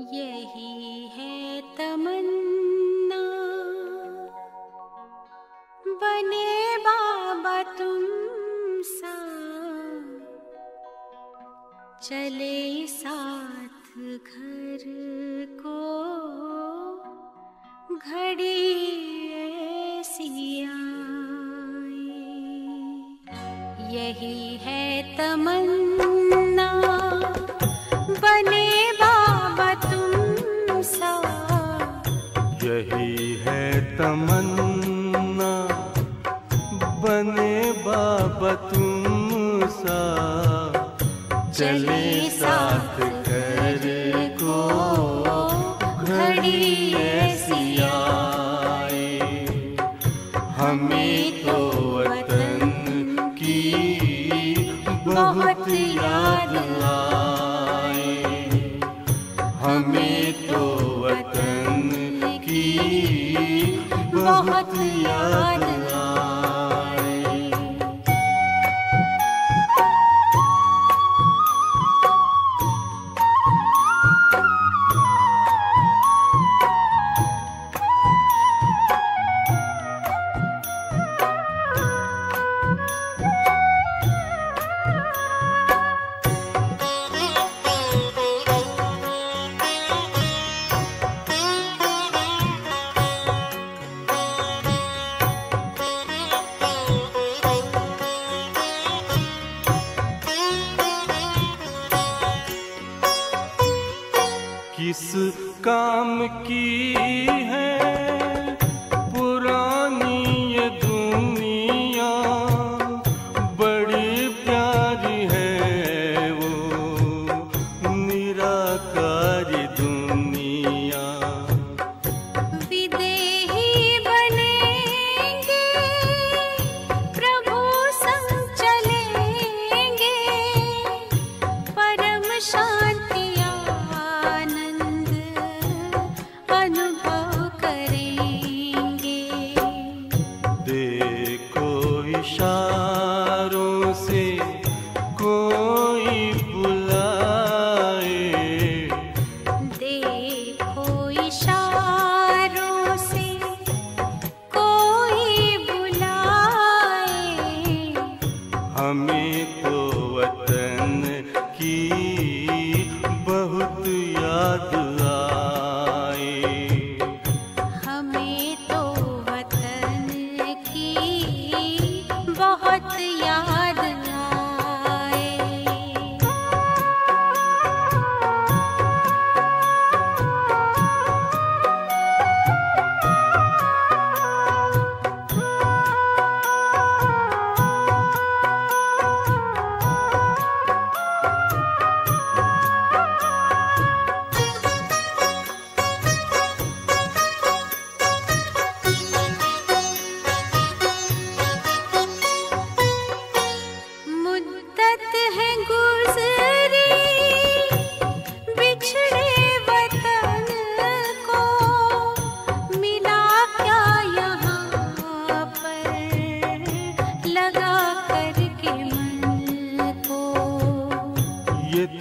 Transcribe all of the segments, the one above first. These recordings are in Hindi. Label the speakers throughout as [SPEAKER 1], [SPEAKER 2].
[SPEAKER 1] यही है तमन्ना बने
[SPEAKER 2] बाबा तुम सा चले साथ घर को घड़ी सिया यही है तमन्ना
[SPEAKER 3] यही है तमन्ना बने बाबा तुम सा चले साथ
[SPEAKER 2] बहुत याद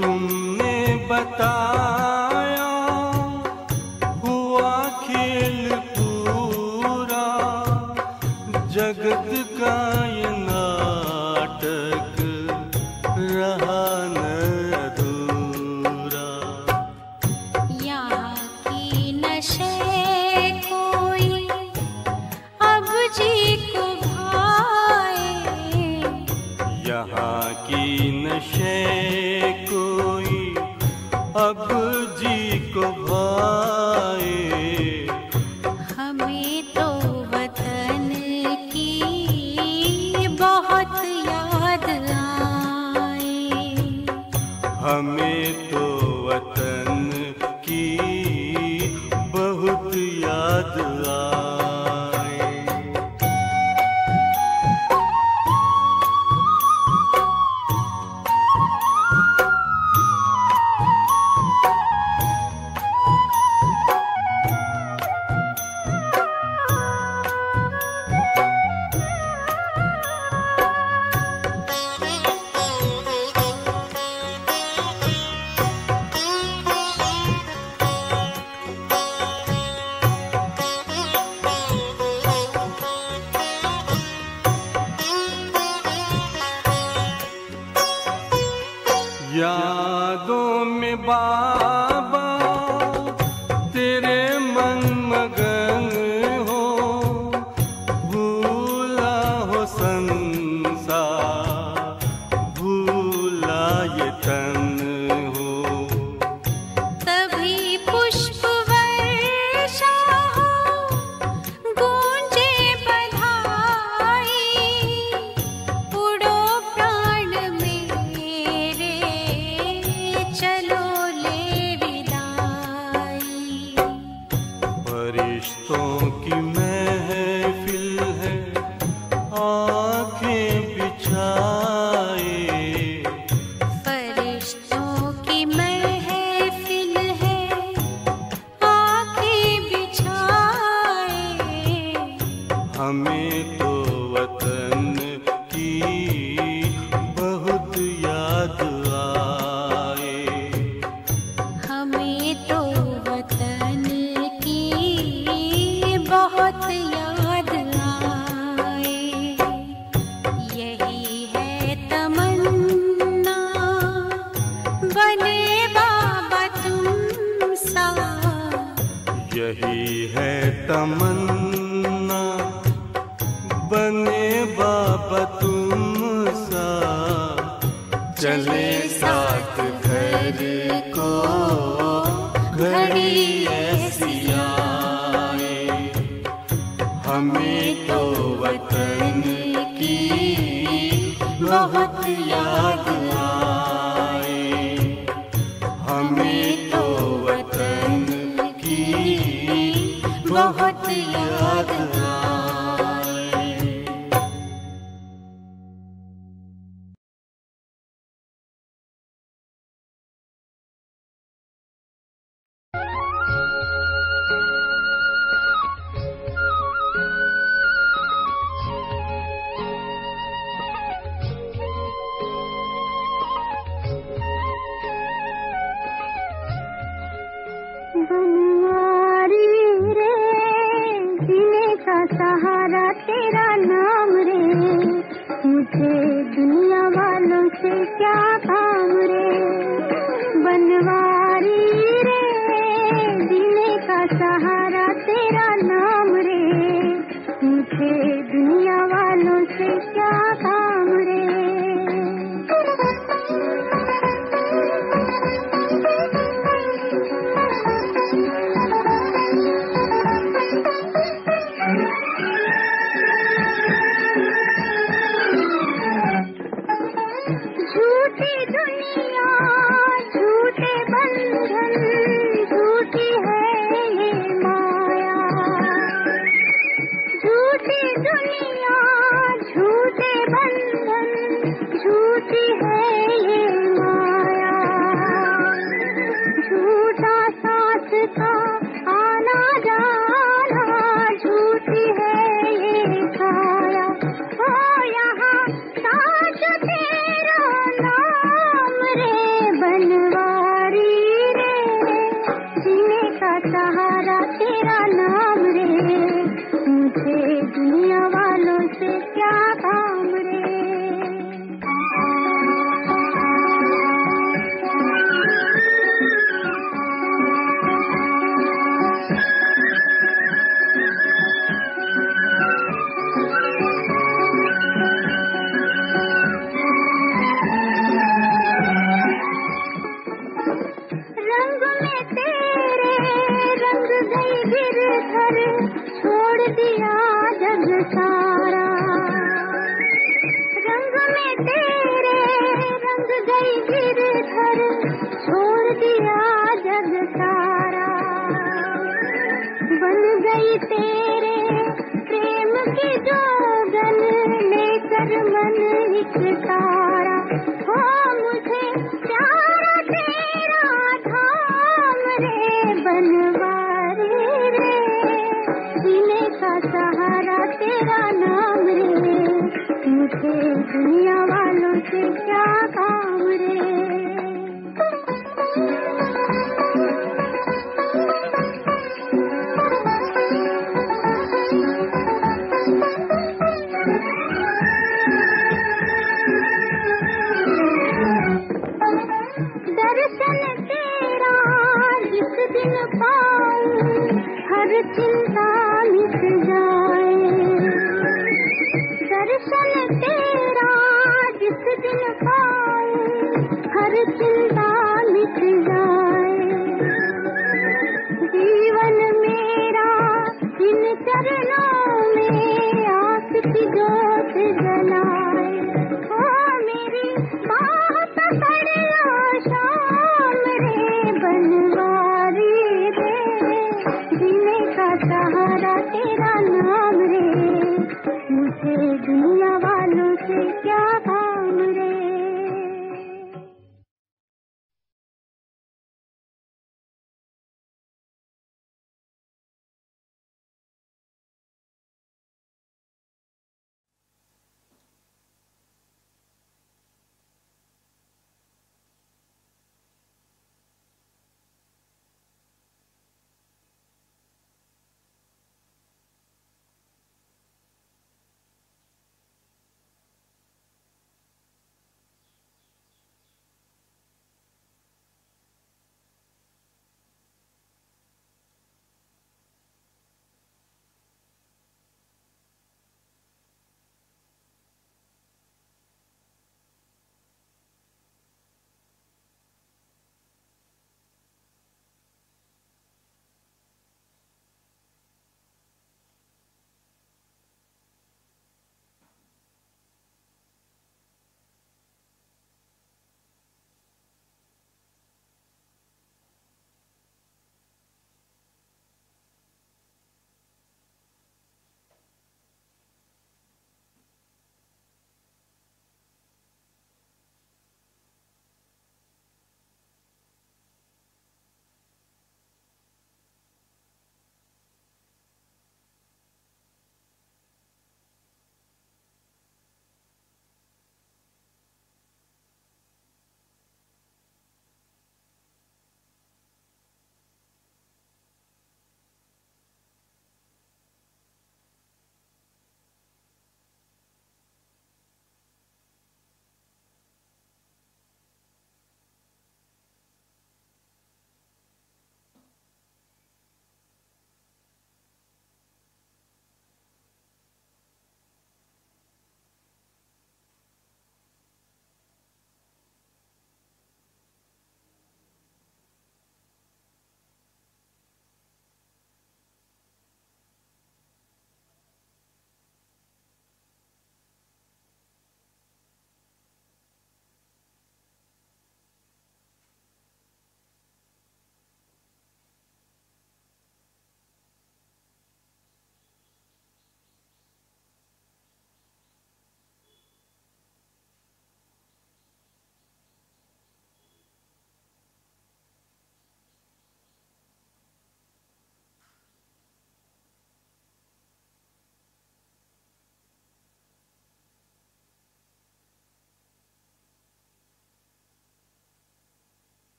[SPEAKER 3] तुमने बता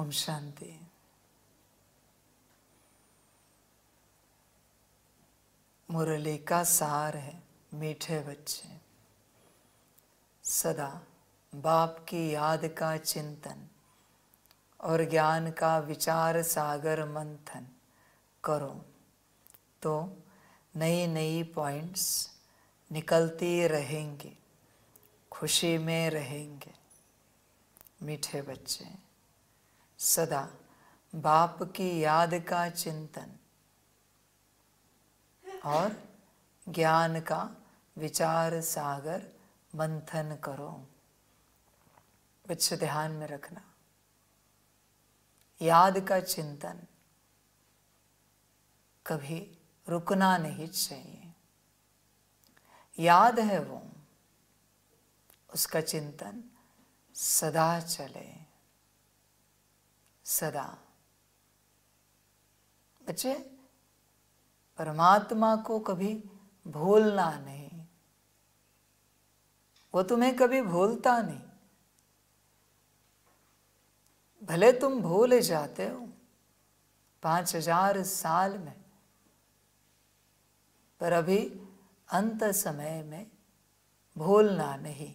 [SPEAKER 4] ओम शांति मुरली का सार है मीठे बच्चे सदा बाप की याद का चिंतन और ज्ञान का विचार सागर मंथन करो तो नई नई पॉइंट्स निकलती रहेंगे खुशी में रहेंगे मीठे बच्चे सदा बाप की याद का चिंतन और ज्ञान का विचार सागर मंथन करो बच्चे ध्यान में रखना याद का चिंतन कभी रुकना नहीं चाहिए याद है वो उसका चिंतन सदा चले सदा बच्चे परमात्मा को कभी भूलना नहीं वो तुम्हें कभी भूलता नहीं भले तुम भूल जाते हो पांच हजार साल में पर अभी अंत समय में भूलना नहीं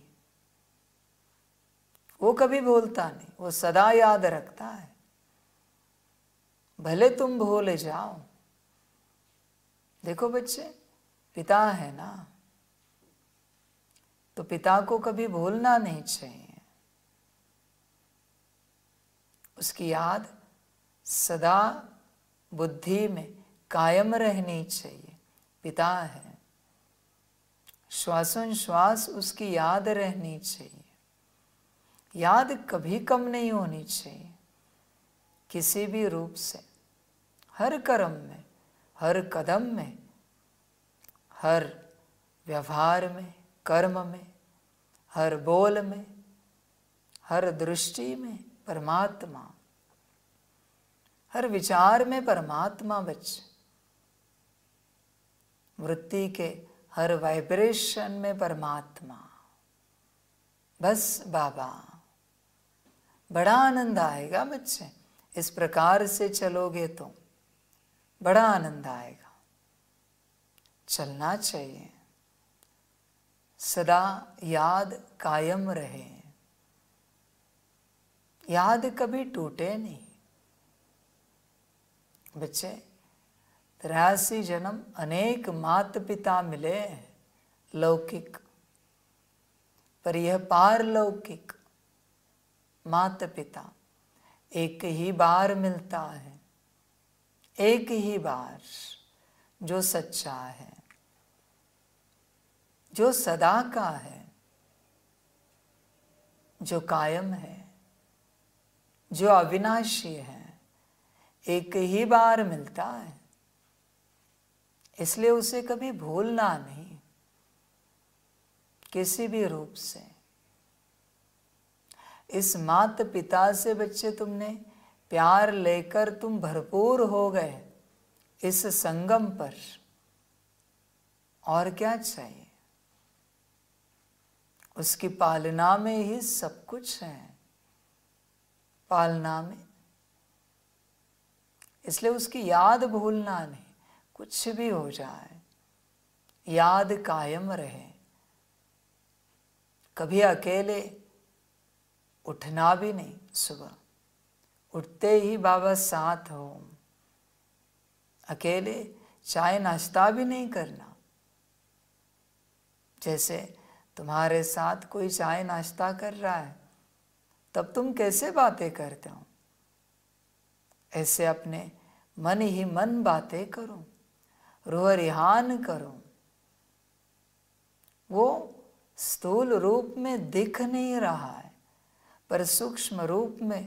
[SPEAKER 4] वो कभी भूलता नहीं वो सदा याद रखता है भले तुम भूल जाओ देखो बच्चे पिता है ना तो पिता को कभी भूलना नहीं चाहिए उसकी याद सदा बुद्धि में कायम रहनी चाहिए पिता है श्वासोश्वास उसकी याद रहनी चाहिए याद कभी कम नहीं होनी चाहिए किसी भी रूप से हर कर्म में हर कदम में हर व्यवहार में कर्म में हर बोल में हर दृष्टि में परमात्मा हर विचार में परमात्मा बच वृत्ति के हर वाइब्रेशन में परमात्मा बस बाबा बड़ा आनंद आएगा बच्चे इस प्रकार से चलोगे तो बड़ा आनंद आएगा चलना चाहिए सदा याद कायम रहे याद कभी टूटे नहीं बच्चे तिरासी जन्म अनेक मात पिता मिले लौकिक पर यह पारलौकिक मात पिता एक ही बार मिलता है एक ही बार जो सच्चा है जो सदा का है जो कायम है जो अविनाशी है एक ही बार मिलता है इसलिए उसे कभी भूलना नहीं किसी भी रूप से इस मात पिता से बच्चे तुमने प्यार लेकर तुम भरपूर हो गए इस संगम पर और क्या चाहिए उसकी पालना में ही सब कुछ है पालना में इसलिए उसकी याद भूलना नहीं कुछ भी हो जाए याद कायम रहे कभी अकेले उठना भी नहीं सुबह उठते ही बाबा साथ हो अकेले चाय नाश्ता भी नहीं करना जैसे तुम्हारे साथ कोई चाय नाश्ता कर रहा है तब तुम कैसे बातें करते हो ऐसे अपने मन ही मन बातें करो रोह रिहान करो वो स्थूल रूप में दिख नहीं रहा है पर सूक्ष्म रूप में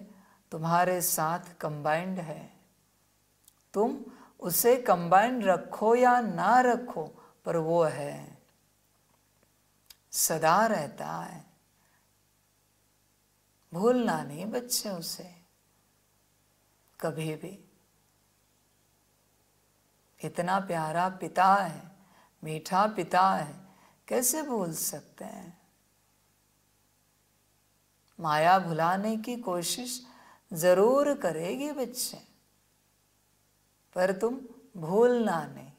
[SPEAKER 4] तुम्हारे साथ कंबाइंड है तुम उसे कंबाइंड रखो या ना रखो पर वो है सदा रहता है भूलना नहीं बच्चे उसे कभी भी इतना प्यारा पिता है मीठा पिता है कैसे भूल सकते हैं माया भुलाने की कोशिश जरूर करेगी बच्चे पर तुम भूलना नहीं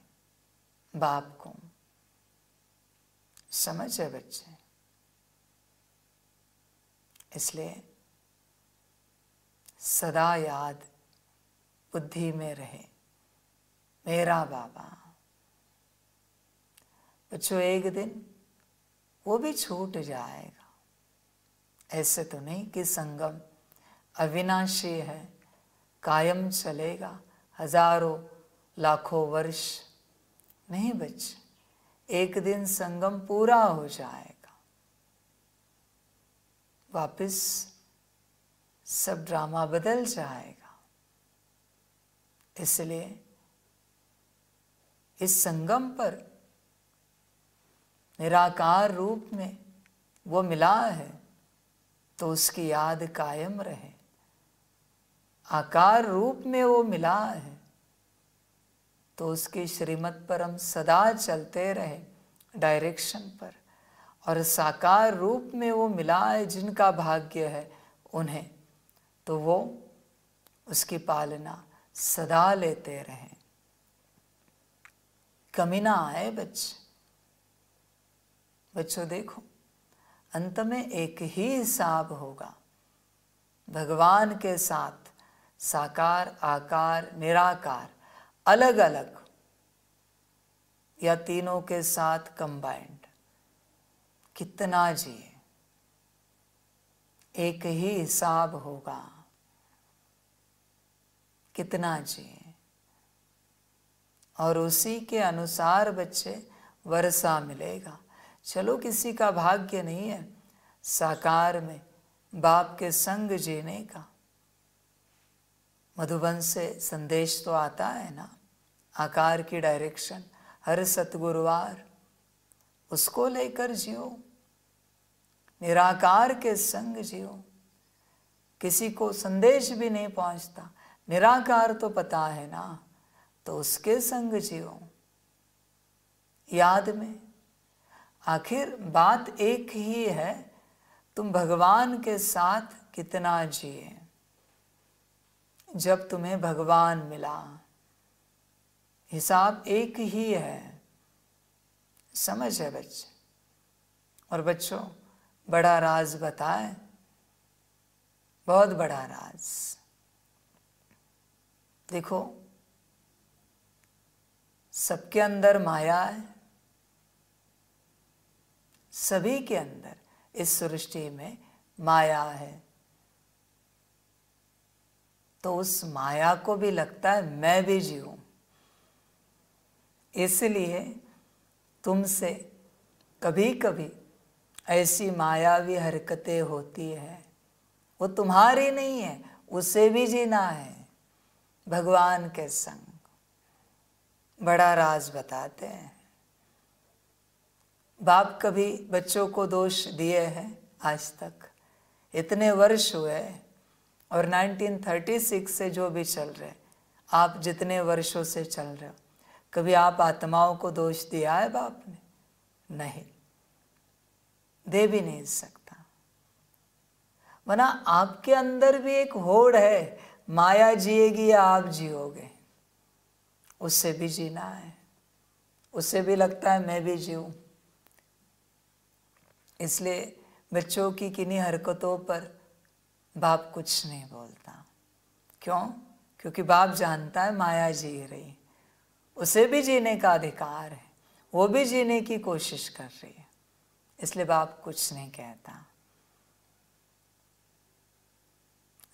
[SPEAKER 4] बाप को समझ है बच्चे इसलिए सदा याद बुद्धि में रहे मेरा बाबा बच्चों एक दिन वो भी छूट जाएगा ऐसे तो नहीं कि संगम अविनाशी है कायम चलेगा हजारों लाखों वर्ष नहीं बच एक दिन संगम पूरा हो जाएगा वापस सब ड्रामा बदल जाएगा इसलिए इस संगम पर निराकार रूप में वो मिला है तो उसकी याद कायम रहे आकार रूप में वो मिला है तो उसकी श्रीमत पर हम सदा चलते रहे डायरेक्शन पर और साकार रूप में वो मिला है जिनका भाग्य है उन्हें तो वो उसकी पालना सदा लेते रहे कमी ना आए बच्चे बच्चों देखो अंत में एक ही हिसाब होगा भगवान के साथ साकार आकार निराकार अलग अलग या तीनों के साथ कंबाइंड कितना जिए एक ही हिसाब होगा कितना जिए और उसी के अनुसार बच्चे वर्षा मिलेगा चलो किसी का भाग्य नहीं है साकार में बाप के संग जीने का मधुबन से संदेश तो आता है ना आकार की डायरेक्शन हर सतगुरुवार उसको लेकर जियो निराकार के संग जियो किसी को संदेश भी नहीं पहुंचता निराकार तो पता है ना तो उसके संग जियो याद में आखिर बात एक ही है तुम भगवान के साथ कितना जिए जब तुम्हें भगवान मिला हिसाब एक ही है समझ है बच्चे और बच्चों बड़ा राज बताए बहुत बड़ा राज देखो सबके अंदर माया है सभी के अंदर इस सृष्टि में माया है तो उस माया को भी लगता है मैं भी जीव इसलिए तुमसे कभी कभी ऐसी मायावी हरकतें होती है वो तुम्हारी नहीं है उसे भी जीना है भगवान के संग बड़ा राज बताते हैं बाप कभी बच्चों को दोष दिए हैं आज तक इतने वर्ष हुए और 1936 से जो भी चल रहे आप जितने वर्षों से चल रहे हो कभी आप आत्माओं को दोष दिया है बाप ने नहीं दे भी नहीं सकता वरना आपके अंदर भी एक होड़ है माया जिएगी या आप जियोगे उससे भी जीना है उससे भी लगता है मैं भी जीऊँ इसलिए बच्चों की किन्हीं हरकतों पर बाप कुछ नहीं बोलता क्यों क्योंकि बाप जानता है माया जी रही उसे भी जीने का अधिकार है वो भी जीने की कोशिश कर रही है इसलिए बाप कुछ नहीं कहता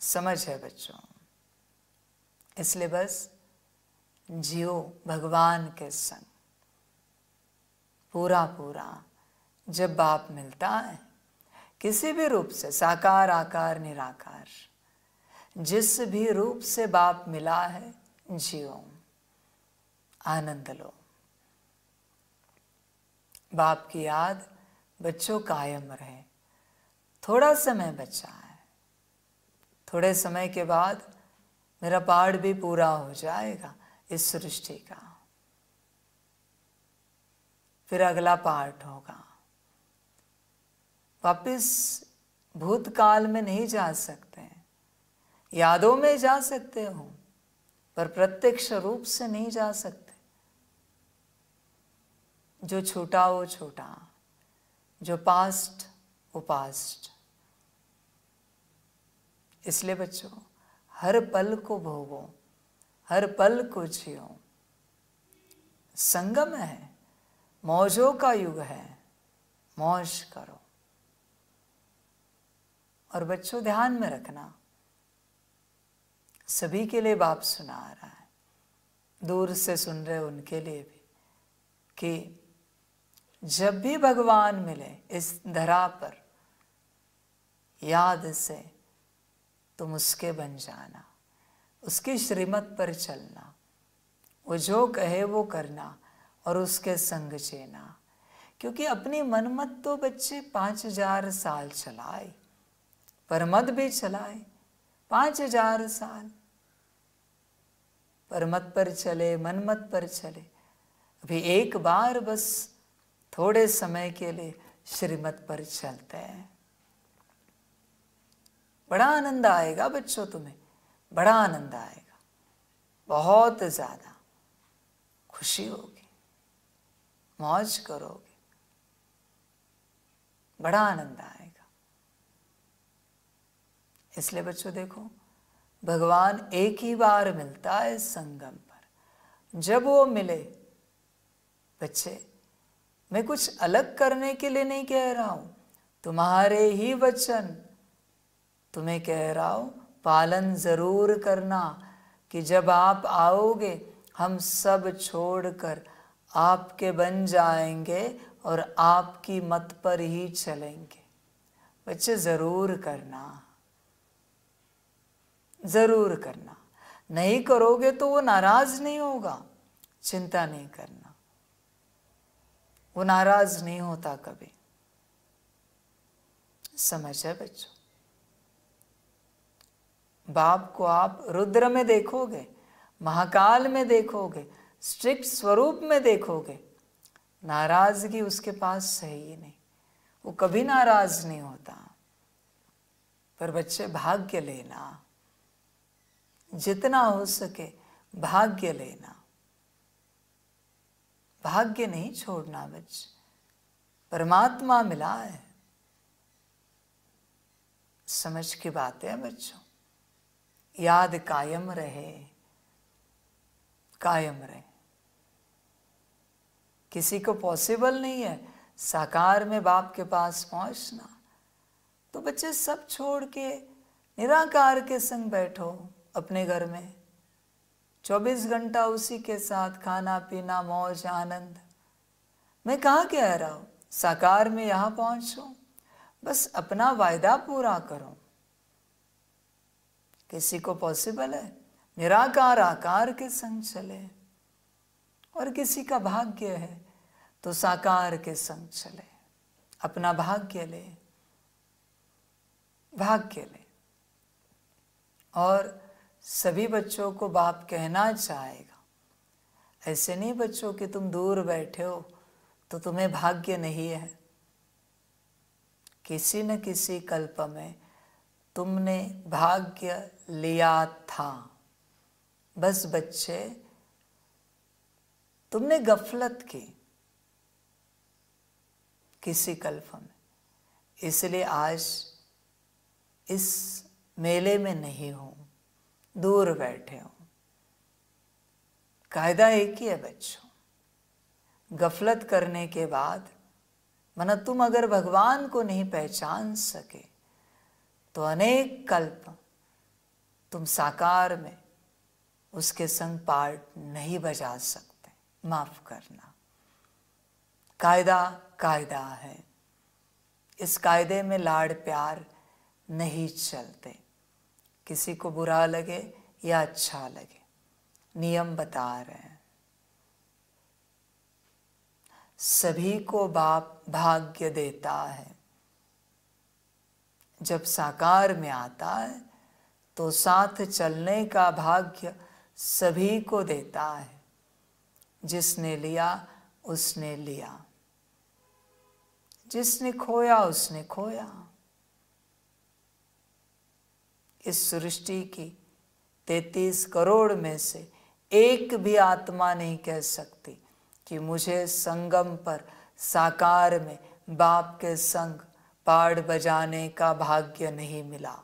[SPEAKER 4] समझ है बच्चों इसलिए बस जियो भगवान के संग पूरा पूरा जब बाप मिलता है किसी भी रूप से साकार आकार निराकार जिस भी रूप से बाप मिला है जियो आनंद लो बाप की याद बच्चों कायम रहे थोड़ा समय बचा है थोड़े समय के बाद मेरा पाठ भी पूरा हो जाएगा इस सृष्टि का फिर अगला पार्ट होगा वापस भूतकाल में नहीं जा सकते यादों में जा सकते हो पर प्रत्यक्ष रूप से नहीं जा सकते जो छोटा वो छोटा जो पास्ट वो पास्ट इसलिए बच्चों हर पल को भोगो हर पल को जियो संगम है मौजों का युग है मौज करो और बच्चों ध्यान में रखना सभी के लिए बाप सुना आ रहा है दूर से सुन रहे उनके लिए भी कि जब भी भगवान मिले इस धरा पर याद से तुम उसके बन जाना उसकी श्रीमत पर चलना वो जो कहे वो करना और उसके संग जीना क्योंकि अपनी मनमत तो बच्चे पांच हजार साल चलाए परमत भी चलाए पांच हजार साल परमत पर चले मनमत पर चले अभी एक बार बस थोड़े समय के लिए श्रीमत पर चलते हैं बड़ा आनंद आएगा बच्चों तुम्हें बड़ा आनंद आएगा बहुत ज़्यादा खुशी होगी मौज करोगे बड़ा आनंद आएगा इसलिए बच्चों देखो भगवान एक ही बार मिलता है संगम पर जब वो मिले बच्चे मैं कुछ अलग करने के लिए नहीं कह रहा हूं तुम्हारे ही वचन तुम्हें कह रहा हूं पालन ज़रूर करना कि जब आप आओगे हम सब छोड़कर आपके बन जाएंगे और आपकी मत पर ही चलेंगे बच्चे ज़रूर करना ज़रूर करना नहीं करोगे तो वो नाराज़ नहीं होगा चिंता नहीं करना वो नाराज़ नहीं होता कभी समझ है बच्चों बाप को आप रुद्र में देखोगे महाकाल में देखोगे स्ट्रिक्ट स्वरूप में देखोगे नाराजगी उसके पास सही नहीं वो कभी नाराज नहीं होता पर बच्चे भाग्य लेना जितना हो सके भाग्य लेना भाग्य नहीं छोड़ना बच परमात्मा मिला है समझ की बात है बच्चों याद कायम रहे कायम रहे किसी को पॉसिबल नहीं है साकार में बाप के पास पहुंचना तो बच्चे सब छोड़ के निराकार के संग बैठो अपने घर में 24 घंटा उसी के साथ खाना पीना मौज आनंद मैं कहाँ कह रहा हूँ साकार में यहां पहुंचो बस अपना वायदा पूरा करो किसी को पॉसिबल है निराकार आकार के संग चले और किसी का भाग्य है तो साकार के संग चले अपना भाग्य ले भाग्य ले और सभी बच्चों को बाप कहना चाहेगा ऐसे नहीं बच्चों कि तुम दूर बैठे हो तो तुम्हें भाग्य नहीं है किसी न किसी कल्प में तुमने भाग्य लिया था बस बच्चे तुमने गफलत की किसी कल्प में इसलिए आज इस मेले में नहीं हूँ दूर बैठे हो कायदा एक ही है बच्चों गफलत करने के बाद मना तुम अगर भगवान को नहीं पहचान सके तो अनेक कल्प तुम साकार में उसके संग पार्ट नहीं बजा सकते माफ करना कायदा कायदा है इस कायदे में लाड़ प्यार नहीं चलते किसी को बुरा लगे या अच्छा लगे नियम बता रहे हैं सभी को बाप भाग्य देता है जब साकार में आता है तो साथ चलने का भाग्य सभी को देता है जिसने लिया उसने लिया जिसने खोया उसने खोया इस सृष्टि की तैतीस करोड़ में से एक भी आत्मा नहीं कह सकती कि मुझे संगम पर साकार में बाप के संग पाड़ बजाने का भाग्य नहीं मिला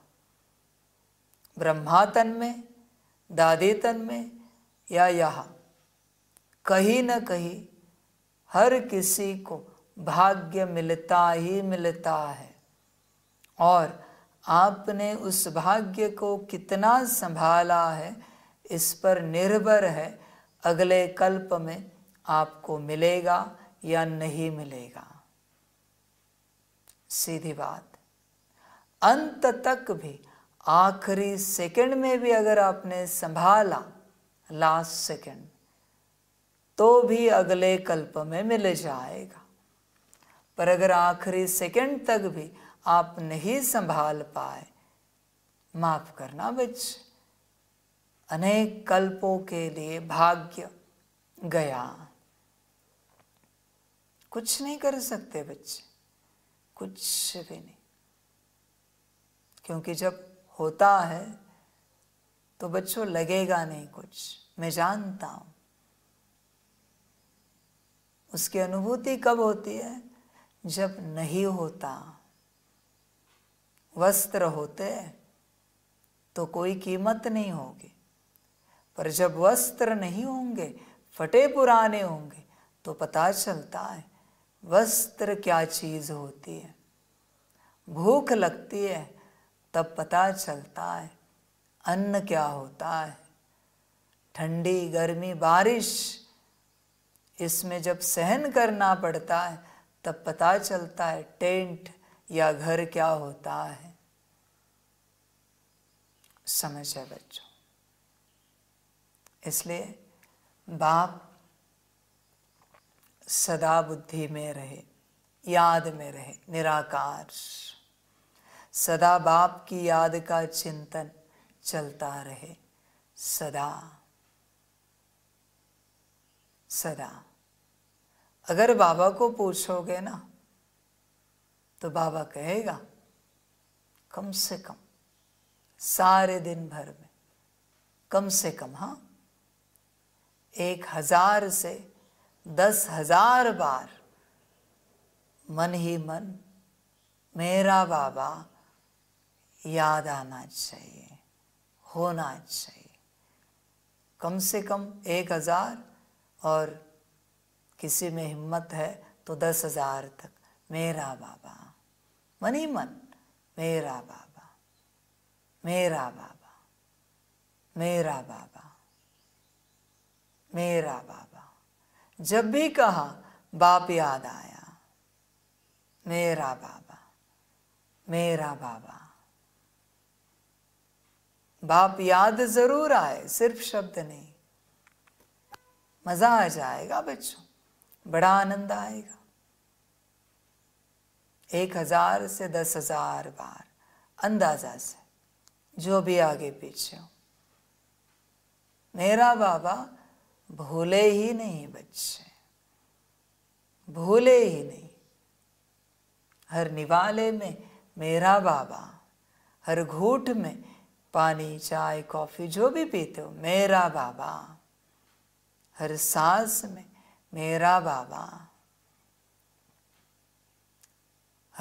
[SPEAKER 4] ब्रह्मातन में दादेतन में या यहाँ कहीं न कहीं हर किसी को भाग्य मिलता ही मिलता है और आपने उस भाग्य को कितना संभाला है इस पर निर्भर है अगले कल्प में आपको मिलेगा या नहीं मिलेगा सीधी बात अंत तक भी आखिरी सेकंड में भी अगर आपने संभाला लास्ट सेकंड तो भी अगले कल्प में मिल जाएगा पर अगर आखिरी सेकंड तक भी आप नहीं संभाल पाए माफ करना बच्चे अनेक कल्पों के लिए भाग्य गया कुछ नहीं कर सकते बच्चे कुछ भी नहीं क्योंकि जब होता है तो बच्चों लगेगा नहीं कुछ मैं जानता हूं उसकी अनुभूति कब होती है जब नहीं होता वस्त्र होते तो कोई कीमत नहीं होगी पर जब वस्त्र नहीं होंगे फटे पुराने होंगे तो पता चलता है वस्त्र क्या चीज़ होती है भूख लगती है तब पता चलता है अन्न क्या होता है ठंडी गर्मी बारिश इसमें जब सहन करना पड़ता है तब पता चलता है टेंट या घर क्या होता है समझ है बच्चों इसलिए बाप सदा बुद्धि में रहे याद में रहे निराकार सदा बाप की याद का चिंतन चलता रहे सदा सदा अगर बाबा को पूछोगे ना तो बाबा कहेगा कम से कम सारे दिन भर में कम से कम हाँ एक हजार से दस हजार बार मन ही मन मेरा बाबा याद आना चाहिए होना चाहिए कम से कम एक हजार और किसी में हिम्मत है तो दस हजार तक मेरा बाबा मन ही मन मेरा बाबा मेरा बाबा मेरा बाबा मेरा बाबा जब भी कहा बाप याद आया मेरा बाबा मेरा बाबा बाप याद जरूर आए सिर्फ शब्द नहीं मज़ा आ जाएगा बच्चों बड़ा आनंद आएगा एक हज़ार से दस हज़ार बार अंदाजा से जो भी आगे पीछे हो मेरा बाबा भूले ही नहीं बच्चे भूले ही नहीं हर निवाले में मेरा बाबा हर घूट में पानी चाय कॉफ़ी जो भी पीते हो मेरा बाबा हर सांस में मेरा बाबा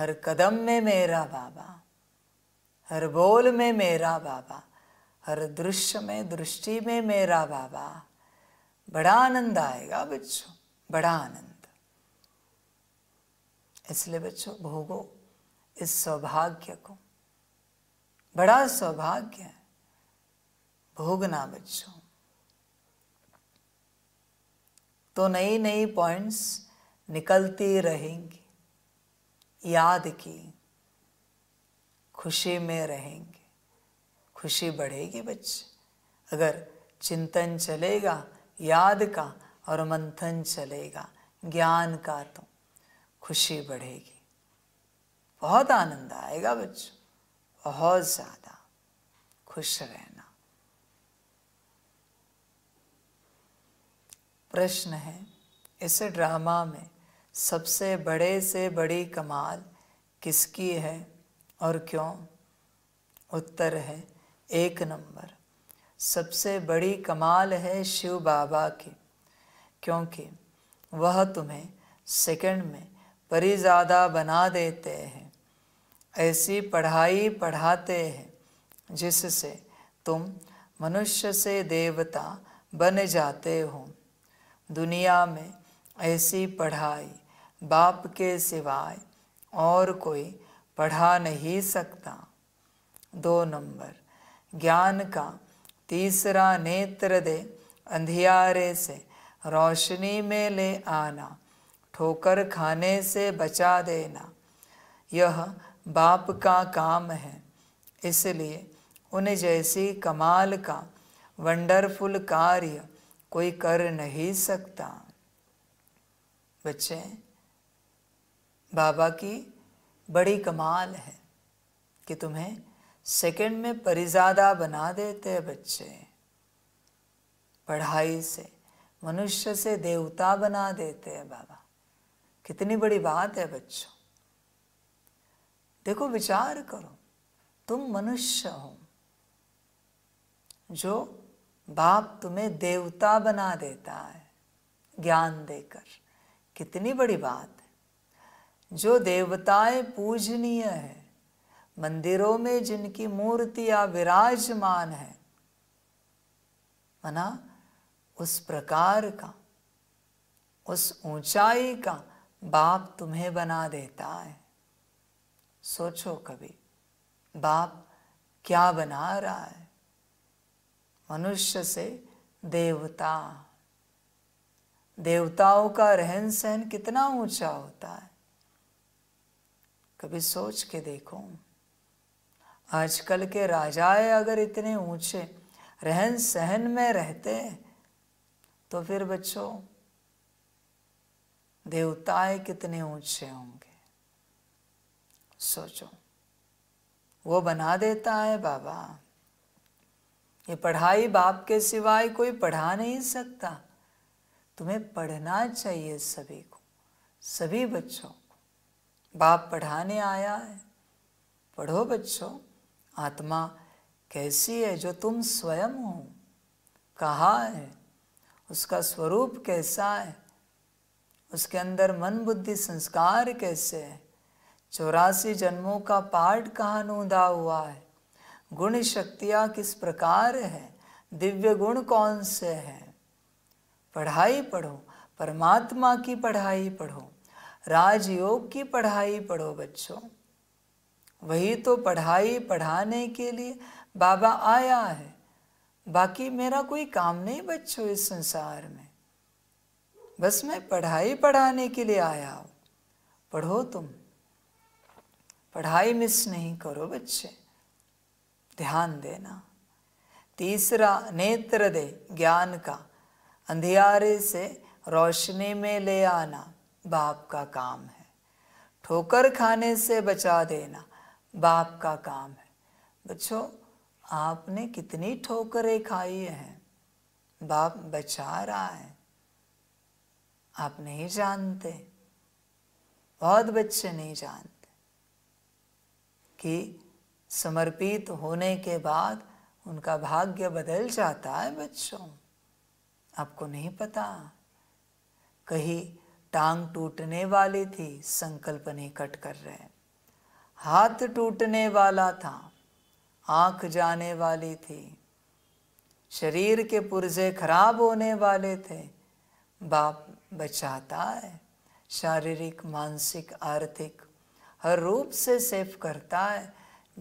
[SPEAKER 4] हर कदम में मेरा बाबा हर बोल में मेरा बाबा हर दृश्य में दृष्टि में मेरा बाबा बड़ा आनंद आएगा बच्चों बड़ा आनंद इसलिए बच्चों भोगो इस सौभाग्य को बड़ा सौभाग्य है भोगना बच्चों तो नई नई पॉइंट्स निकलती रहेंगी याद की खुशी में रहेंगे खुशी बढ़ेगी बच्चे अगर चिंतन चलेगा याद का और मंथन चलेगा ज्ञान का तो खुशी बढ़ेगी बहुत आनंद आएगा बच्चों बहुत ज़्यादा खुश रहना प्रश्न है इस ड्रामा में सबसे बड़े से बड़ी कमाल किसकी है और क्यों उत्तर है एक नंबर सबसे बड़ी कमाल है शिव बाबा की क्योंकि वह तुम्हें सेकंड में परिजादा बना देते हैं ऐसी पढ़ाई पढ़ाते हैं जिससे तुम मनुष्य से देवता बन जाते हो दुनिया में ऐसी पढ़ाई बाप के सिवाय और कोई पढ़ा नहीं सकता दो नंबर ज्ञान का तीसरा नेत्र दे अंधियारे से रोशनी में ले आना ठोकर खाने से बचा देना यह बाप का काम है इसलिए उन जैसी कमाल का वंडरफुल कार्य कोई कर नहीं सकता बच्चे बाबा की बड़ी कमाल है कि तुम्हें सेकंड में परिजादा बना देते हैं बच्चे पढ़ाई से मनुष्य से देवता बना देते हैं बाबा कितनी बड़ी बात है बच्चों देखो विचार करो तुम मनुष्य हो जो बाप तुम्हें देवता बना देता है ज्ञान देकर कितनी बड़ी बात जो देवताएं पूजनीय है मंदिरों में जिनकी मूर्तियां विराजमान है मना उस प्रकार का उस ऊंचाई का बाप तुम्हें बना देता है सोचो कभी बाप क्या बना रहा है मनुष्य से देवता देवताओं का रहन सहन कितना ऊंचा होता है कभी सोच के देखो आजकल के राजाए अगर इतने ऊंचे रहन सहन में रहते तो फिर बच्चों देवताए कितने ऊंचे होंगे सोचो वो बना देता है बाबा ये पढ़ाई बाप के सिवाय कोई पढ़ा नहीं सकता तुम्हें पढ़ना चाहिए सभी को सभी बच्चों बाप पढ़ाने आया है पढ़ो बच्चों आत्मा कैसी है जो तुम स्वयं हो कहा है उसका स्वरूप कैसा है उसके अंदर मन बुद्धि संस्कार कैसे है चौरासी जन्मों का पाठ कहाँ नूंदा हुआ है गुण शक्तियाँ किस प्रकार है दिव्य गुण कौन से हैं पढ़ाई पढ़ो परमात्मा की पढ़ाई पढ़ो राजयोग की पढ़ाई पढ़ो बच्चों वही तो पढ़ाई पढ़ाने के लिए बाबा आया है बाकी मेरा कोई काम नहीं बच्चों इस संसार में बस मैं पढ़ाई पढ़ाने के लिए आया हूँ पढ़ो तुम पढ़ाई मिस नहीं करो बच्चे ध्यान देना तीसरा नेत्र दे ज्ञान का अंधियारे से रोशनी में ले आना बाप का काम है ठोकर खाने से बचा देना बाप का काम है बच्चों आपने कितनी ठोकरें खाई हैं बाप बचा रहा है आप नहीं जानते बहुत बच्चे नहीं जानते कि समर्पित होने के बाद उनका भाग्य बदल जाता है बच्चों आपको नहीं पता कहीं टांग टूटने वाली थी संकल्प नहीं कट कर रहे हाथ टूटने वाला था आंख जाने वाली थी शरीर के पुर्जे खराब होने वाले थे बाप बचाता है शारीरिक मानसिक आर्थिक हर रूप से सेफ करता है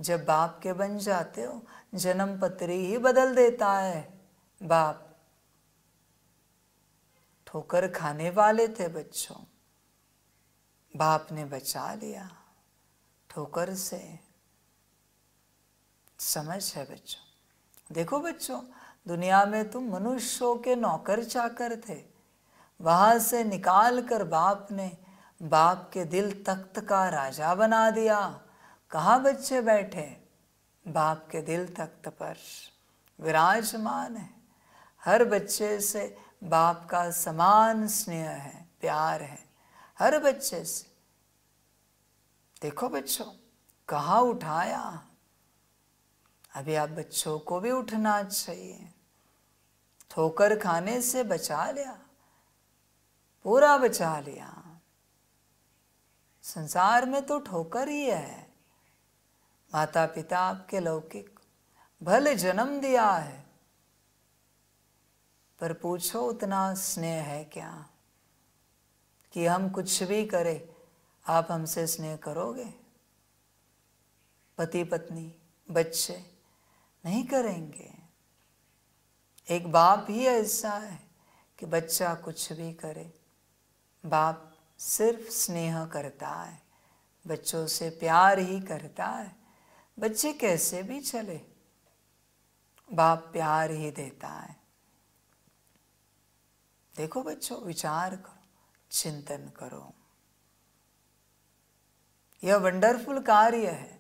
[SPEAKER 4] जब बाप के बन जाते हो जन्म पत्री ही बदल देता है बाप ठोकर खाने वाले थे बच्चों बाप ने बचा लिया ठोकर से समझ है बच्चों देखो बच्चों दुनिया में तुम मनुष्यों के नौकर चाकर थे वहां से निकाल कर बाप ने बाप के दिल तख्त का राजा बना दिया कहा बच्चे बैठे बाप के दिल तख्त पर विराजमान है हर बच्चे से बाप का समान स्नेह है प्यार है हर बच्चे से देखो बच्चों कहा उठाया अभी आप बच्चों को भी उठना चाहिए ठोकर खाने से बचा लिया पूरा बचा लिया संसार में तो ठोकर ही है माता पिता आपके लौकिक भले जन्म दिया है पर पूछो उतना स्नेह है क्या कि हम कुछ भी करें आप हमसे स्नेह करोगे पति पत्नी बच्चे नहीं करेंगे एक बाप ही ऐसा है कि बच्चा कुछ भी करे बाप सिर्फ स्नेह करता है बच्चों से प्यार ही करता है बच्चे कैसे भी चले बाप प्यार ही देता है देखो बच्चों विचार करो चिंतन करो यह वंडरफुल कार्य है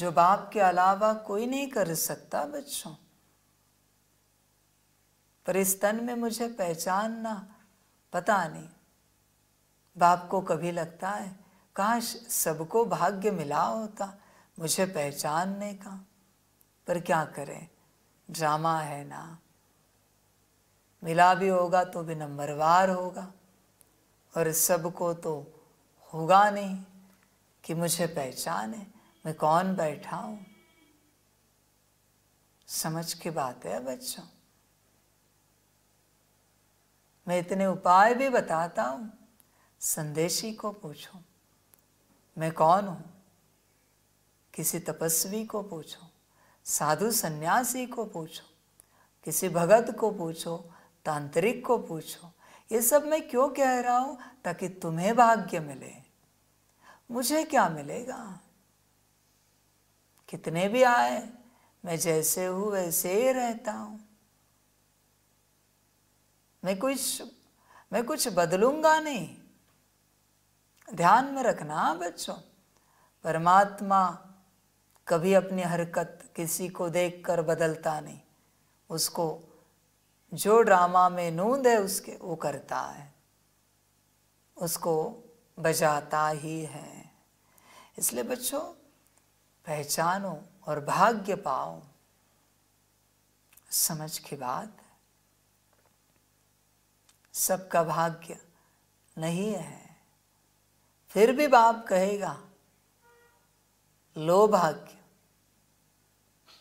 [SPEAKER 4] जो बाप के अलावा कोई नहीं कर सकता बच्चों पर इस तन में मुझे पहचानना पता नहीं बाप को कभी लगता है काश सबको भाग्य मिला होता मुझे पहचानने का पर क्या करें ड्रामा है ना मिला भी होगा तो भी नंबरवार होगा और सबको तो होगा नहीं कि मुझे पहचान है मैं कौन बैठा हूँ समझ की बात है बच्चों मैं इतने उपाय भी बताता हूँ संदेशी को पूछो मैं कौन हूँ किसी तपस्वी को पूछो साधु सन्यासी को पूछो किसी भगत को पूछो तांत्रिक को पूछो ये सब मैं क्यों कह रहा हूं ताकि तुम्हें भाग्य मिले मुझे क्या मिलेगा कितने भी आए मैं जैसे हूं वैसे ही रहता हूं मैं कुछ मैं कुछ बदलूंगा नहीं ध्यान में रखना हाँ बच्चों परमात्मा कभी अपनी हरकत किसी को देखकर बदलता नहीं उसको जो ड्रामा में नूंद है उसके वो करता है उसको बजाता ही है इसलिए बच्चों पहचानो और भाग्य पाओ समझ की बात सबका भाग्य नहीं है फिर भी बाप कहेगा लो भाग्य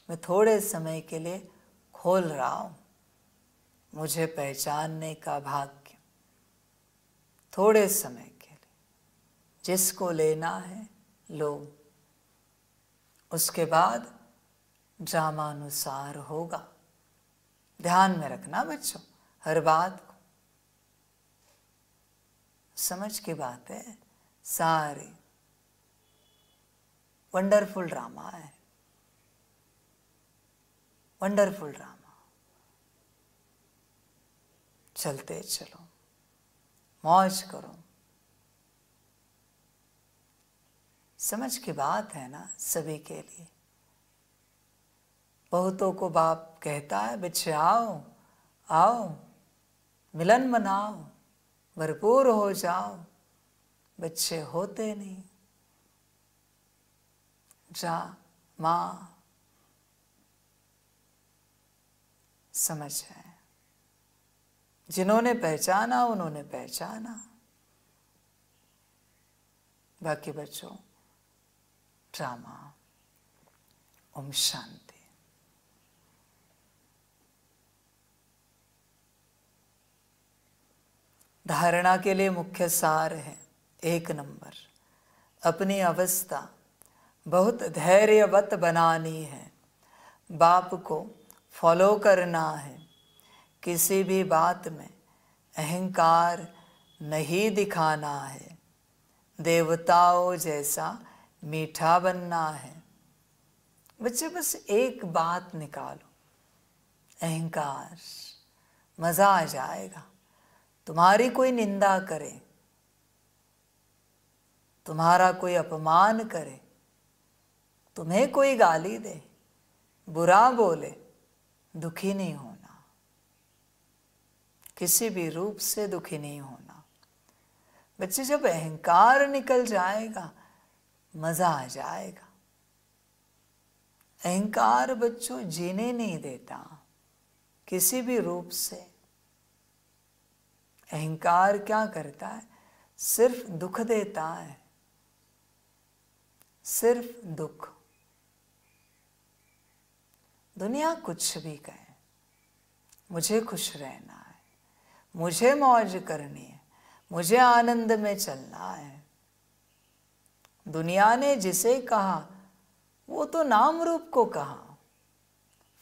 [SPEAKER 4] मैं थोड़े समय के लिए खोल रहा हूं मुझे पहचानने का भाग्य थोड़े समय के लिए जिसको लेना है लो उसके बाद ड्रामानुसार होगा ध्यान में रखना बच्चों हर बात को समझ की बात है सारी वंडरफुल ड्रामा है वंडरफुल ड्रामा चलते चलो मौज करो समझ की बात है ना सभी के लिए बहुतों को बाप कहता है बच्चे आओ आओ मिलन मनाओ भरपूर हो जाओ बच्चे होते नहीं जा माँ समझ है जिन्होंने पहचाना उन्होंने पहचाना बाकी बच्चों ड्रामा ओम शांति धारणा के लिए मुख्य सार है एक नंबर अपनी अवस्था बहुत धैर्यवत बनानी है बाप को फॉलो करना है किसी भी बात में अहंकार नहीं दिखाना है देवताओं जैसा मीठा बनना है बच्चे बस एक बात निकालो अहंकार मज़ा आ जाएगा तुम्हारी कोई निंदा करे तुम्हारा कोई अपमान करे तुम्हें कोई गाली दे बुरा बोले दुखी नहीं हो किसी भी रूप से दुखी नहीं होना बच्चे जब अहंकार निकल जाएगा मज़ा आ जाएगा अहंकार बच्चों जीने नहीं देता किसी भी रूप से अहंकार क्या करता है सिर्फ दुख देता है सिर्फ दुख दुनिया कुछ भी कहे मुझे खुश रहना है मुझे मौज करनी है मुझे आनंद में चलना है दुनिया ने जिसे कहा वो तो नाम रूप को कहा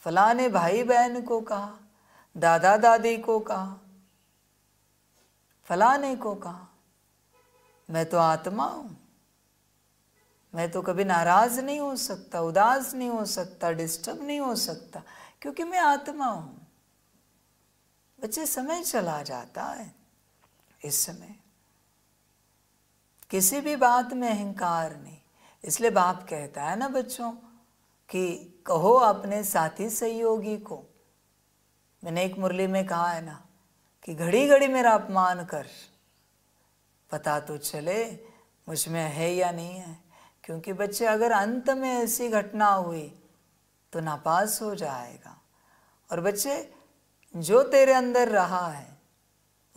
[SPEAKER 4] फलाने भाई बहन को कहा दादा दादी को कहा फलाने को कहा मैं तो आत्मा हूं मैं तो कभी नाराज नहीं हो सकता उदास नहीं हो सकता डिस्टर्ब नहीं हो सकता क्योंकि मैं आत्मा हूं बच्चे समय चला जाता है इस समय किसी भी बात में अहंकार नहीं इसलिए बाप कहता है ना बच्चों कि कहो अपने साथी सहयोगी को मैंने एक मुरली में कहा है ना कि घड़ी घड़ी मेरा अपमान कर पता तो चले मुझ में है या नहीं है क्योंकि बच्चे अगर अंत में ऐसी घटना हुई तो नापास हो जाएगा और बच्चे जो तेरे अंदर रहा है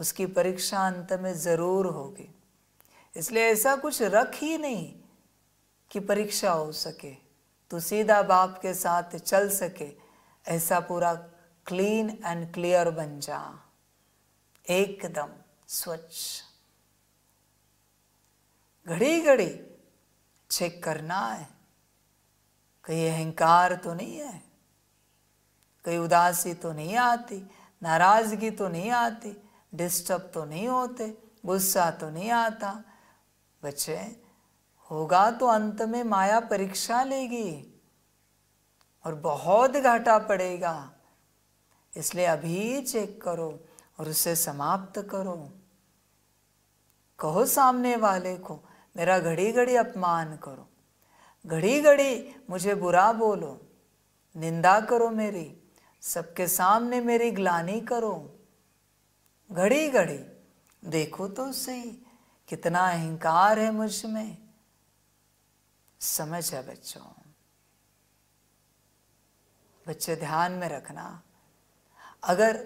[SPEAKER 4] उसकी परीक्षा अंत में ज़रूर होगी इसलिए ऐसा कुछ रख ही नहीं कि परीक्षा हो सके तो सीधा बाप के साथ चल सके ऐसा पूरा क्लीन एंड क्लियर बन जा एकदम स्वच्छ घड़ी घड़ी चेक करना है कहीं अहंकार तो नहीं है कहीं उदासी तो नहीं आती नाराज़गी तो नहीं आती डिस्टर्ब तो नहीं होते गुस्सा तो नहीं आता बच्चे होगा तो अंत में माया परीक्षा लेगी और बहुत घाटा पड़ेगा इसलिए अभी चेक करो और उसे समाप्त करो कहो सामने वाले को मेरा घड़ी घड़ी अपमान करो घड़ी घड़ी मुझे बुरा बोलो निंदा करो मेरी सबके सामने मेरी ग्लानी करो घड़ी घड़ी देखो तो सही कितना अहंकार है मुझ में समझ है बच्चों बच्चे ध्यान में रखना अगर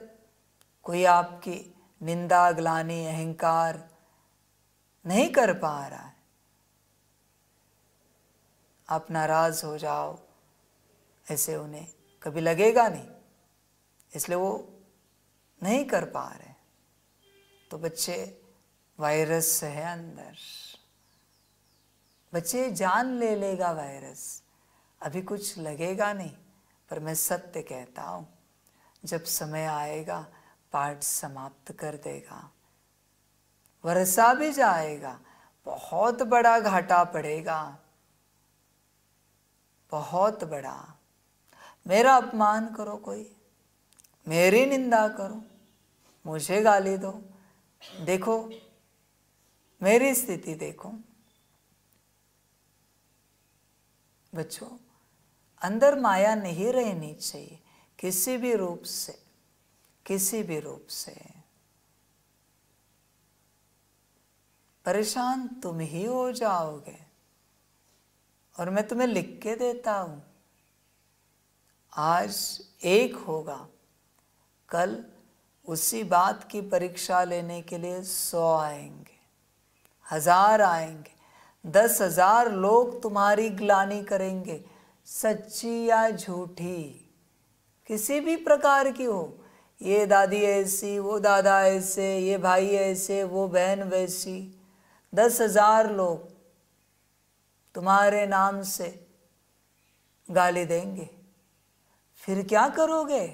[SPEAKER 4] कोई आपकी निंदा ग्लानी अहंकार नहीं कर पा रहा है आप नाराज हो जाओ ऐसे उन्हें कभी लगेगा नहीं इसलिए वो नहीं कर पा रहे तो बच्चे वायरस है अंदर बच्चे जान ले लेगा वायरस अभी कुछ लगेगा नहीं पर मैं सत्य कहता हूं जब समय आएगा पाठ समाप्त कर देगा वर्षा भी जाएगा बहुत बड़ा घाटा पड़ेगा बहुत बड़ा मेरा अपमान करो कोई मेरी निंदा करो मुझे गाली दो देखो मेरी स्थिति देखो बच्चों अंदर माया नहीं रहनी चाहिए किसी भी रूप से किसी भी रूप से परेशान तुम ही हो जाओगे और मैं तुम्हें लिख के देता हूं आज एक होगा कल उसी बात की परीक्षा लेने के लिए सौ आएंगे हजार आएंगे दस हजार लोग तुम्हारी ग्लानी करेंगे सच्ची या झूठी किसी भी प्रकार की हो ये दादी ऐसी वो दादा ऐसे ये भाई ऐसे वो बहन वैसी दस हजार लोग तुम्हारे नाम से गाली देंगे फिर क्या करोगे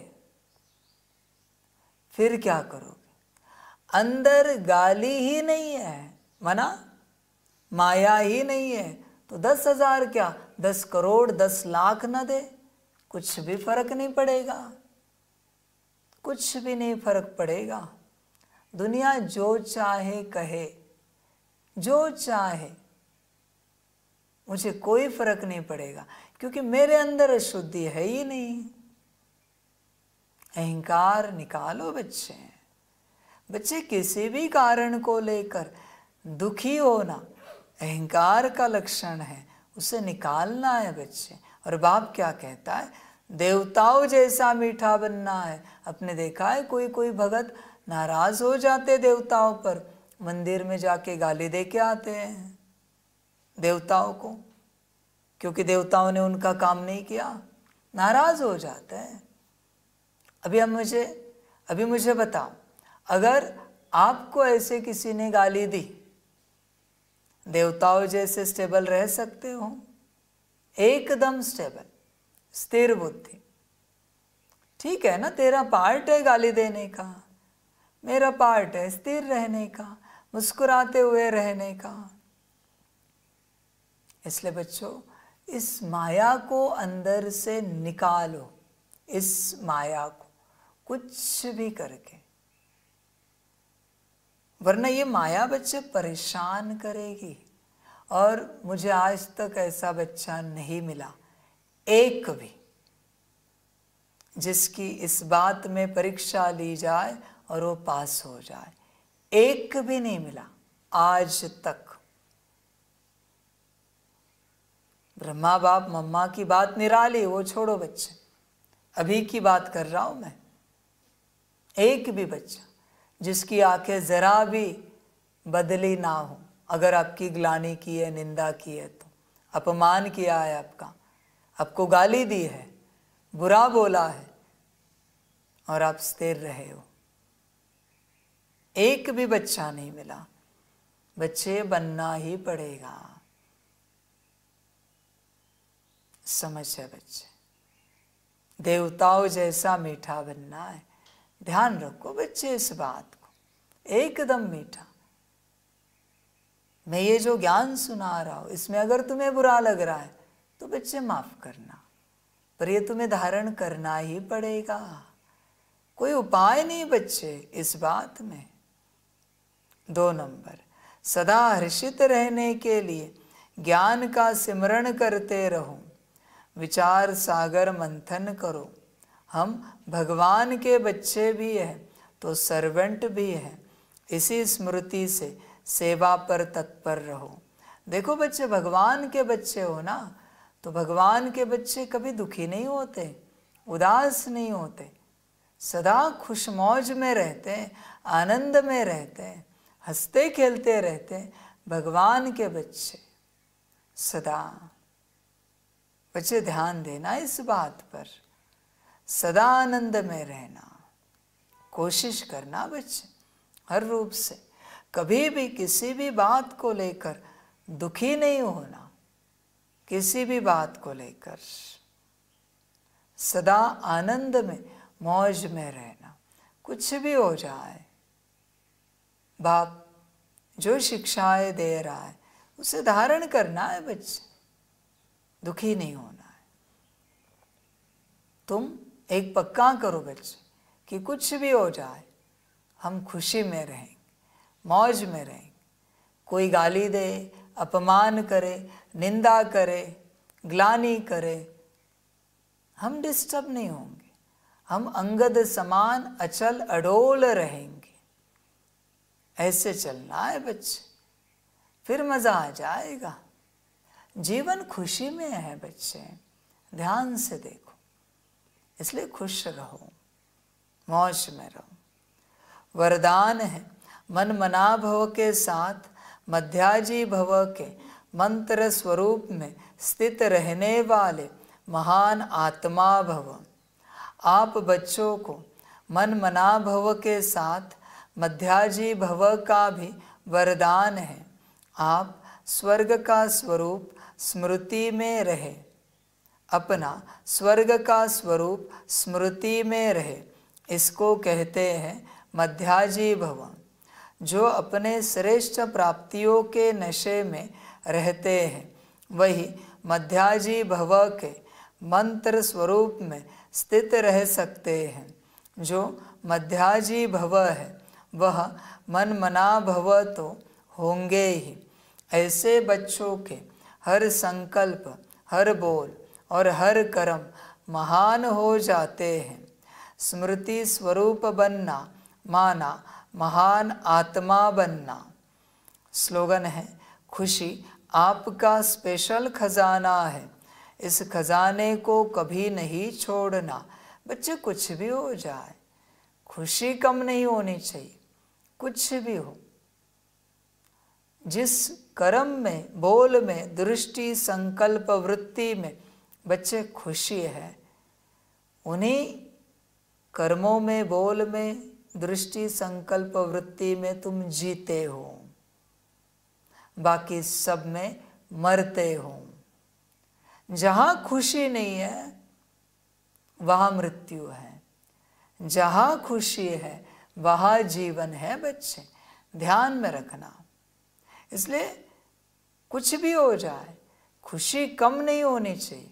[SPEAKER 4] फिर क्या करोगे अंदर गाली ही नहीं है मना माया ही नहीं है तो दस हजार क्या दस करोड़ दस लाख ना दे कुछ भी फर्क नहीं पड़ेगा कुछ भी नहीं फर्क पड़ेगा दुनिया जो चाहे कहे जो चाहे मुझे कोई फर्क नहीं पड़ेगा क्योंकि मेरे अंदर शुद्धि है ही नहीं अहंकार निकालो बच्चे बच्चे किसी भी कारण को लेकर दुखी होना अहंकार का लक्षण है उसे निकालना है बच्चे और बाप क्या कहता है देवताओं जैसा मीठा बनना है अपने देखा है कोई कोई भगत नाराज हो जाते देवताओं पर मंदिर में जाके गाली दे के आते हैं देवताओं को क्योंकि देवताओं ने उनका काम नहीं किया नाराज हो जाते हैं अभी हम मुझे अभी मुझे बताओ अगर आपको ऐसे किसी ने गाली दी देवताओं जैसे स्टेबल रह सकते हो एकदम स्टेबल स्थिर बुद्धि ठीक है ना तेरा पार्ट है गाली देने का मेरा पार्ट है स्थिर रहने का मुस्कुराते हुए रहने का इसलिए बच्चों इस माया को अंदर से निकालो इस माया को कुछ भी करके वरना ये माया बच्चे परेशान करेगी और मुझे आज तक ऐसा बच्चा नहीं मिला एक भी जिसकी इस बात में परीक्षा ली जाए और वो पास हो जाए एक भी नहीं मिला आज तक ब्रह्मा बाप मम्मा की बात निराली वो छोड़ो बच्चे अभी की बात कर रहा हूं मैं एक भी बच्चा जिसकी आंखें ज़रा भी बदली ना हो अगर आपकी ग्लानी की है निंदा की है तो अपमान किया है आपका आपको गाली दी है बुरा बोला है और आप स्थिर रहे हो एक भी बच्चा नहीं मिला बच्चे बनना ही पड़ेगा समझ है बच्चे देवताओं जैसा मीठा बनना है ध्यान रखो बच्चे इस बात को एकदम मीठा मैं ये जो ज्ञान सुना रहा हूं इसमें अगर तुम्हें बुरा लग रहा है तो बच्चे माफ करना पर ये तुम्हें धारण करना ही पड़ेगा कोई उपाय नहीं बच्चे इस बात में दो नंबर सदा हर्षित रहने के लिए ज्ञान का सिमरण करते रहो विचार सागर मंथन करो हम भगवान के बच्चे भी है तो सर्वेंट भी है इसी स्मृति से सेवा पर तत्पर रहो देखो बच्चे भगवान के बच्चे हो ना तो भगवान के बच्चे कभी दुखी नहीं होते उदास नहीं होते सदा खुश मौज में रहते हैं आनंद में रहते हैं हंसते खेलते रहते हैं भगवान के बच्चे सदा बच्चे ध्यान देना इस बात पर सदा आनंद में रहना कोशिश करना बच्चे हर रूप से कभी भी किसी भी बात को लेकर दुखी नहीं होना किसी भी बात को लेकर सदा आनंद में मौज में रहना कुछ भी हो जाए बाप जो शिक्षाएं दे रहा है उसे धारण करना है बच्चे दुखी नहीं होना है तुम एक पक्का करो बच्चे कि कुछ भी हो जाए हम खुशी में रहें मौज में रहें कोई गाली दे अपमान करे निंदा करे ग्लानी करे हम डिस्टर्ब नहीं होंगे हम अंगद समान अचल अडोल रहेंगे ऐसे चलना है बच्चे फिर मज़ा आ जाएगा जीवन खुशी में है बच्चे ध्यान से देखो इसलिए खुश रहो मौज में रहो वरदान है मन मना भव के साथ मध्याजी भव के मंत्र स्वरूप में स्थित रहने वाले महान आत्मा भव आप बच्चों को मन मना भव के साथ मध्याजी भव का भी वरदान है आप स्वर्ग का स्वरूप स्मृति में रहें अपना स्वर्ग का स्वरूप स्मृति में रहे इसको कहते हैं मध्याजी भवन जो अपने श्रेष्ठ प्राप्तियों के नशे में रहते हैं वही मध्याजी भव के मंत्र स्वरूप में स्थित रह सकते हैं जो मध्याजी भव है वह मन मना भव तो होंगे ही ऐसे बच्चों के हर संकल्प हर बोल और हर कर्म महान हो जाते हैं स्मृति स्वरूप बनना माना महान आत्मा बनना स्लोगन है खुशी आपका स्पेशल खजाना है इस खजाने को कभी नहीं छोड़ना बच्चे कुछ भी हो जाए खुशी कम नहीं होनी चाहिए कुछ भी हो जिस कर्म में बोल में दृष्टि संकल्प वृत्ति में बच्चे खुशी है उन्हीं कर्मों में बोल में दृष्टि संकल्प वृत्ति में तुम जीते हो बाकी सब में मरते हो जहां खुशी नहीं है वहां मृत्यु है जहां खुशी है वहां जीवन है बच्चे ध्यान में रखना इसलिए कुछ भी हो जाए खुशी कम नहीं होनी चाहिए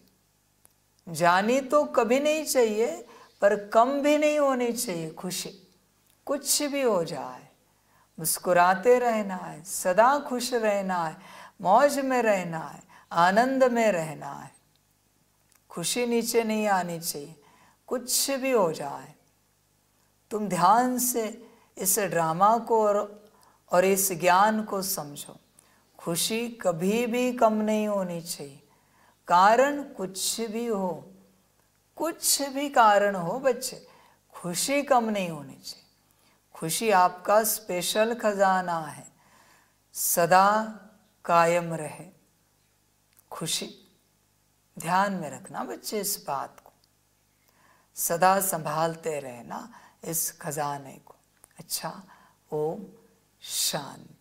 [SPEAKER 4] जानी तो कभी नहीं चाहिए पर कम भी नहीं होनी चाहिए खुशी कुछ भी हो जाए मुस्कुराते रहना है सदा खुश रहना है मौज में रहना है आनंद में रहना है खुशी नीचे नहीं आनी चाहिए कुछ भी हो जाए तुम ध्यान से इस ड्रामा को और और इस ज्ञान को समझो खुशी कभी भी कम नहीं होनी चाहिए कारण कुछ भी हो कुछ भी कारण हो बच्चे खुशी कम नहीं होनी चाहिए खुशी आपका स्पेशल खजाना है सदा कायम रहे खुशी ध्यान में रखना बच्चे इस बात को सदा संभालते रहना इस खजाने को अच्छा ओम शांति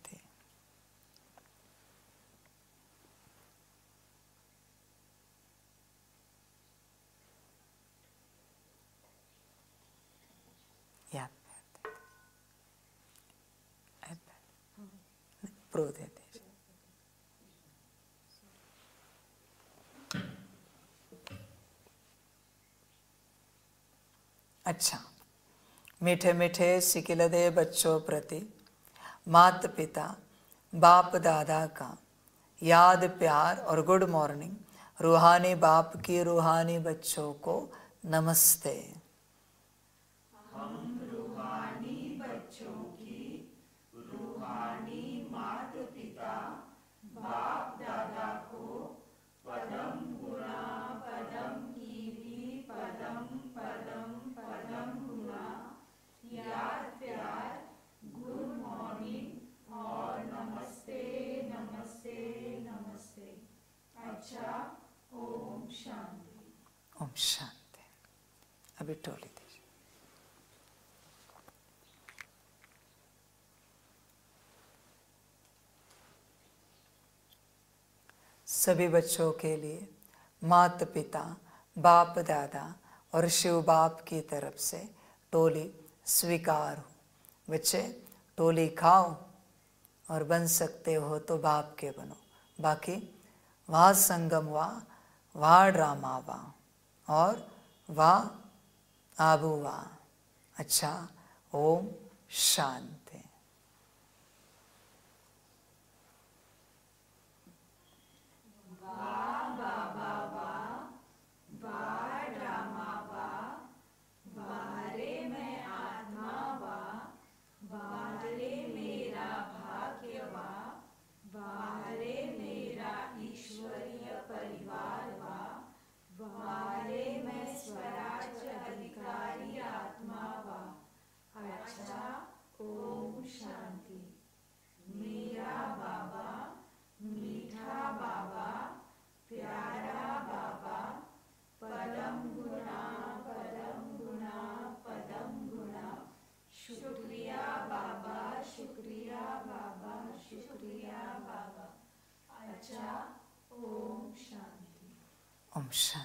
[SPEAKER 4] क्रोध है अच्छा मीठे मीठे सिकिल दे बच्चों प्रति मात पिता बाप दादा का याद प्यार और गुड मॉर्निंग रूहानी बाप की रूहानी बच्चों को नमस्ते
[SPEAKER 5] बाप दादा को पदम गुणा पदम कीर्ति पदम पदम पदम गुणा याद प्यार गुड मॉर्निंग और नमस्ते नमस्ते नमस्ते अच्छा ओम शांति
[SPEAKER 4] ओम शांति अभी टोली सभी बच्चों के लिए माता पिता बाप दादा और शिव बाप की तरफ से टोली स्वीकार हो बच्चे टोली खाओ और बन सकते हो तो बाप के बनो बाकी वाह संगम वाह वाह ड्रामा वाह और वाह आबू वाह अच्छा ओम शांति 不是。